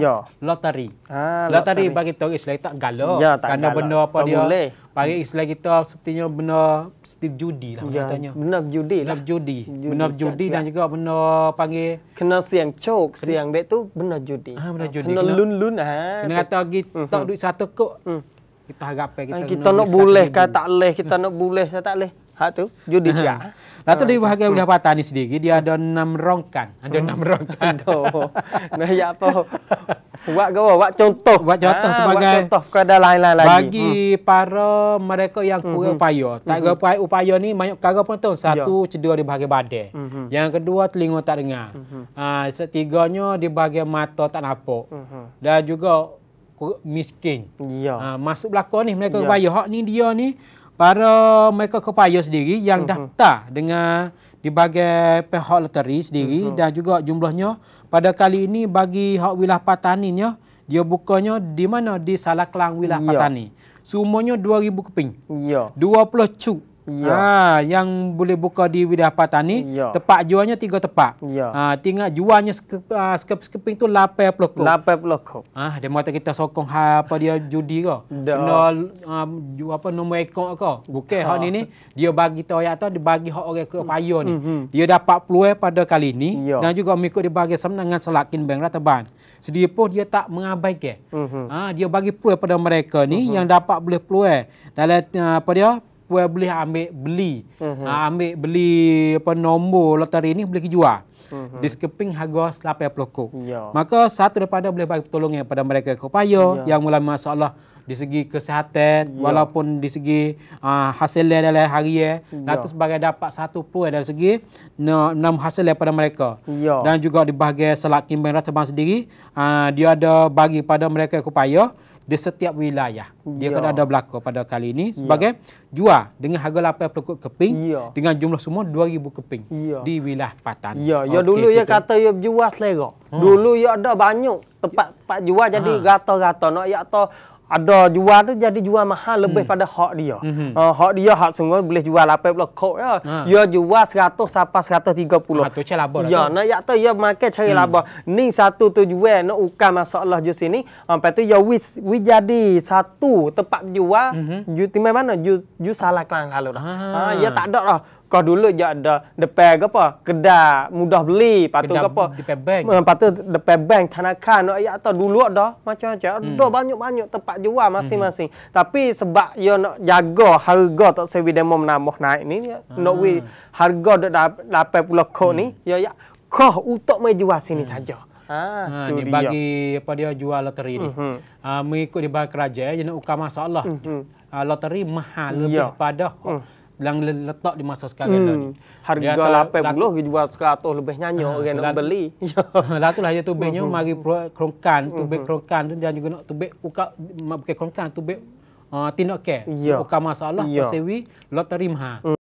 Ya. Lotari. Ah, lotari bagi tu Islam tak galau, Ya, tak Karena benda apa tak dia. Boleh. Bagi Islam kita sepertinya benda setiap judi lah. Ya, katanya. benda judi lah. Benda judi. judi. Benda judi cik, dan juga benda panggil. Kena siang cok, siang bet tu benda judi. Ah, benda ah, judi. Kena lun-lun. Kena, ah, kena, kena kata lagi tak mhm. duit satu kok. Hmm kita harap kita ah, kita nak boleh ke tak boleh kita nak boleh ke tak boleh hak tu judi ha. eh. dia Lalu ah, di bahagian wilayah patah ni sendiri, dia ada enam rongkan. Ada enam rongkan. tu. Nah, ya tu. Buat gawa, buat contoh. Buat contoh ah, sebagai... Buat contoh kepada lain-lain lagi. Bagi hmm. para mereka yang kurang hmm, hmm. upaya. Tak kira upaya ni, banyak perkara pun tu. Satu, ya. cedera di bahagian badai. Yang kedua, telinga tak dengar. setiganya, di bahagian mata tak nampak. Dan juga miskin. Ya. Ha, masuk belakang ni mereka ya. kebaya. Hak ni dia ni para mereka kepaya sendiri yang uh mhm. -huh. daftar dengan di bahagian pihak loteri sendiri uh mhm. -huh. dan juga jumlahnya pada kali ini bagi hak wilayah pataninya dia bukanya di mana di Salaklang wilayah ya. patani. Semuanya 2000 keping. Ya. 20 cuk Ya. Ha, yang boleh buka di wilayah Patani. Ya. Tepat jualnya tiga tepat. Ya. Ha, tinggal jualnya ha, sekeping-sekeping uh, sekep itu 80 kok. 80 kok. Ah, ha, dia mahu kita sokong ha, apa dia judi ke? Benda um, apa nombor ekor ke? Bukan ha. hak ni ni. Ha. Dia bagi tahu ya tu dia bagi hak orang ke payo ni. Mm-hmm. Dia dapat peluang pada kali ini ya. dan juga mengikut dia bagi dengan selakin bank rataban. Sedia pun dia tak mengabaikan. Mm-hmm. Ha, dia bagi peluang pada mereka ni mm-hmm. yang dapat boleh peluang dalam apa dia? puan boleh ambil beli. Uh-huh. Uh, ambil beli apa nombor loteri ni boleh jual. Uh-huh. Mhm. Di sekeping harga RM80. Ya. Maka satu daripada boleh bagi pertolongan kepada mereka supaya ya. yang mula masalah di segi kesihatan ya. walaupun di segi uh, hasil dalam harian ya. dan itu sebagai dapat satu pun dari segi enam hasil daripada mereka ya. dan juga di bahagian selak kimbang rata bang sendiri uh, dia ada bagi pada mereka kupaya di setiap wilayah. Dia ya. kena ada belaka pada kali ini ya. sebagai ya. jual dengan harga 80 keping ya. dengan jumlah semua 2000 keping ya. di wilayah Patan. Ya, ya dulu ya kata dia ya jual selera. Hmm. Dulu ya ada banyak tempat-tempat jual jadi rata-rata ha. nak ya atau ada jual tu jadi jual mahal lebih hmm. pada hak dia. Hmm. Uh, hak dia hak sungguh boleh jual apa pula kok ya. Ha. Dia jual 100 sampai 130. Ha ah, tu cari laba. Lah ya, nak yak tu ya market cari hmm. laba. Ni satu tu jual nak ukan masalah je sini. Sampai ah, tu ya wis wis jadi satu tempat jual. Hmm. Ju timai mana? jual salah kelang kalau dah. Ha. ya tak ada lah kau dulu je ada depan ke apa kedai mudah beli patut ke apa depan bank hmm, patut depan bank tanakan no oh, ayat atau dulu ada macam-macam hmm. ada banyak-banyak tempat jual masing-masing hmm. tapi sebab yo nak jaga harga tak sewi demo menambah naik ni hmm. nak ah. we harga dak dapat pula kau hmm. ni ya, yo ya kau untuk jual sini hmm. saja Ha, ha ni dia. bagi apa dia jual loteri ni. Uh-huh. Uh, mengikut di bahagian kerajaan jenis ukam masalah. Uh-huh. Mhm. Uh, loteri mahal ya. lebih pada uh-huh yang letak di masa sekarang hmm. ni. Harga dia lapan puluh, dia jual seratus lebih nyanyo uh, ah, orang nak beli. Ha, lah itulah dia tubik ni, hmm. mari kerongkan, hmm. tubik kerongkan tu dia juga nak tubik, buka, bukan kerongkan, tubik uh, tindak care. Yeah. Bukan masalah, yeah. pasal lotari mahal. Mm.